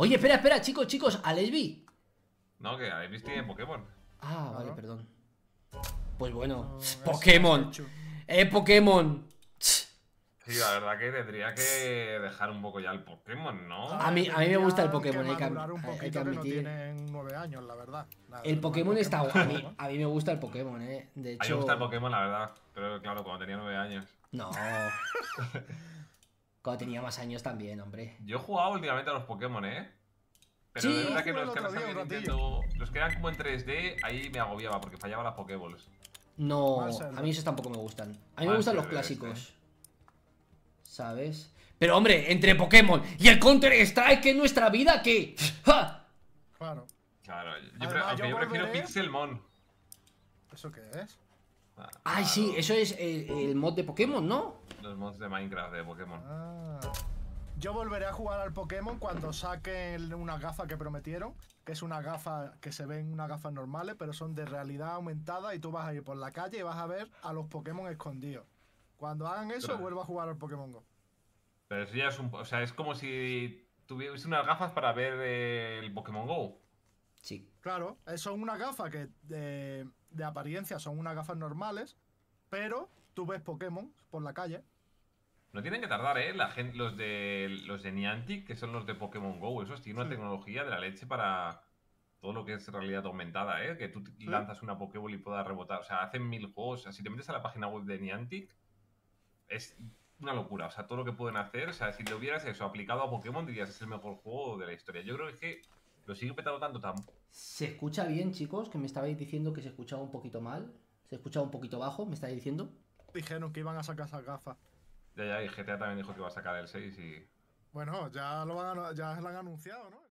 Oye, espera, espera, chicos, chicos, a Lesbi. No, que a Lesbi tiene Pokémon. Ah, vale, perdón. Pues bueno, Pokémon. Eh, Pokémon. Sí, la verdad que tendría que dejar un poco ya el Pokémon, ¿no? A mí, a mí me gusta el Pokémon, hay, eh, que, hay eh, que, admitir. Que no nueve años, la verdad. el Pokémon está guay. A mí, a mí me gusta el Pokémon, ¿eh? A mí me gusta el Pokémon, la verdad. Pero claro, cuando tenía nueve años. No. tenía más años también, hombre. Yo he jugado últimamente a los Pokémon, ¿eh? Pero de verdad que los que, los que eran como en 3D, ahí me agobiaba porque fallaban las Pokéballs. No, a mí esos tampoco me gustan. A mí me gustan los este. clásicos. ¿Sabes? Pero hombre, entre Pokémon y el Counter Strike en nuestra vida, ¿qué? Claro. Claro, yo, aunque yo, prefiero Pixelmon. ¿Eso qué es? Ah, Ay, sí, eso es el, mod de Pokémon, ¿no? Los mods de Minecraft de Pokémon. Ah. Yo volveré a jugar al Pokémon cuando saquen una gafa que prometieron, que es una gafa que se ven unas gafas normales, pero son de realidad aumentada y tú vas a ir por la calle y vas a ver a los Pokémon escondidos. Cuando hagan eso, vuelvo a jugar al Pokémon Go. Pero eso ya es un, o sea, es como si tuviese unas gafas para ver eh, el Pokémon Go. Sí. Claro, eh, son unas gafas que de, de apariencia son unas gafas normales, pero tú ves Pokémon por la calle. No tienen que tardar, ¿eh? La gente, los, de, los de Niantic, que son los de Pokémon GO, es tiene una tecnología de la leche para todo lo que es realidad aumentada, ¿eh? Que tú lanzas una Pokéball y puedas rebotar. O sea, hacen mil juegos. O sea, si te metes a la página web de Niantic, es una locura. O sea, todo lo que pueden hacer. O sea, si te hubieras eso aplicado a Pokémon, dirías es el mejor juego de la historia. Yo creo que lo sigue petando tanto, tan... ¿Se escucha bien, chicos? Que me estabais diciendo que se escuchaba un poquito mal. Se escuchaba un poquito bajo, me estáis diciendo. Dijeron que iban a sacar esa gafa. Ya, ya, y GTA también dijo que iba a sacar el 6 y. Bueno, ya lo van ya lo han anunciado, ¿no?